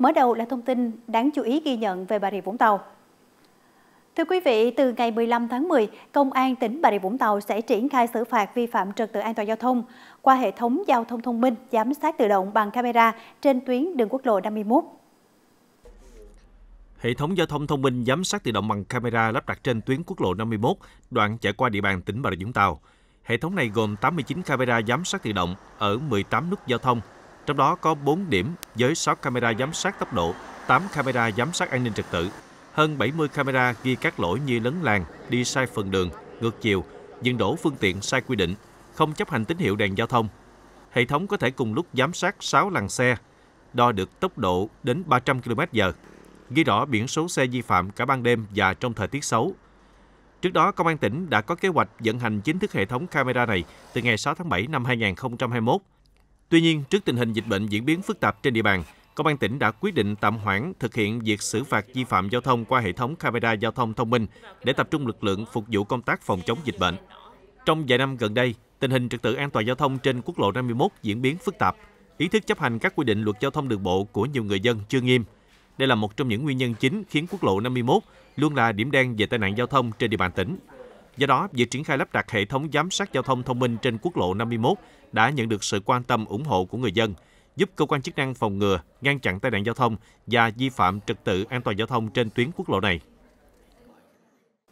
Mở đầu là thông tin đáng chú ý ghi nhận về Bà Rịa Vũng Tàu. Thưa quý vị, từ ngày 15 tháng 10, Công an tỉnh Bà Rịa Vũng Tàu sẽ triển khai xử phạt vi phạm trật tự an toàn giao thông qua hệ thống giao thông thông minh giám sát tự động bằng camera trên tuyến đường quốc lộ 51. Hệ thống giao thông thông minh giám sát tự động bằng camera lắp đặt trên tuyến quốc lộ 51, đoạn chạy qua địa bàn tỉnh Bà Rịa Vũng Tàu. Hệ thống này gồm 89 camera giám sát tự động ở 18 nút giao thông trong đó có 4 điểm với 6 camera giám sát tốc độ, 8 camera giám sát an ninh trật tự, hơn 70 camera ghi các lỗi như lấn làng, đi sai phần đường, ngược chiều, dừng đổ phương tiện sai quy định, không chấp hành tín hiệu đèn giao thông. Hệ thống có thể cùng lúc giám sát 6 làn xe, đo được tốc độ đến 300 km/h, ghi rõ biển số xe vi phạm cả ban đêm và trong thời tiết xấu. Trước đó, Công an tỉnh đã có kế hoạch vận hành chính thức hệ thống camera này từ ngày 6 tháng 7 năm 2021 Tuy nhiên, trước tình hình dịch bệnh diễn biến phức tạp trên địa bàn, Công an tỉnh đã quyết định tạm hoãn thực hiện việc xử phạt vi phạm giao thông qua hệ thống camera giao thông thông minh để tập trung lực lượng phục vụ công tác phòng chống dịch bệnh. Trong vài năm gần đây, tình hình trật tự an toàn giao thông trên quốc lộ 51 diễn biến phức tạp. Ý thức chấp hành các quy định luật giao thông đường bộ của nhiều người dân chưa nghiêm. Đây là một trong những nguyên nhân chính khiến quốc lộ 51 luôn là điểm đen về tai nạn giao thông trên địa bàn tỉnh. Do đó, việc triển khai lắp đặt hệ thống giám sát giao thông thông minh trên quốc lộ 51 đã nhận được sự quan tâm ủng hộ của người dân, giúp cơ quan chức năng phòng ngừa, ngăn chặn tai nạn giao thông và vi phạm trật tự an toàn giao thông trên tuyến quốc lộ này.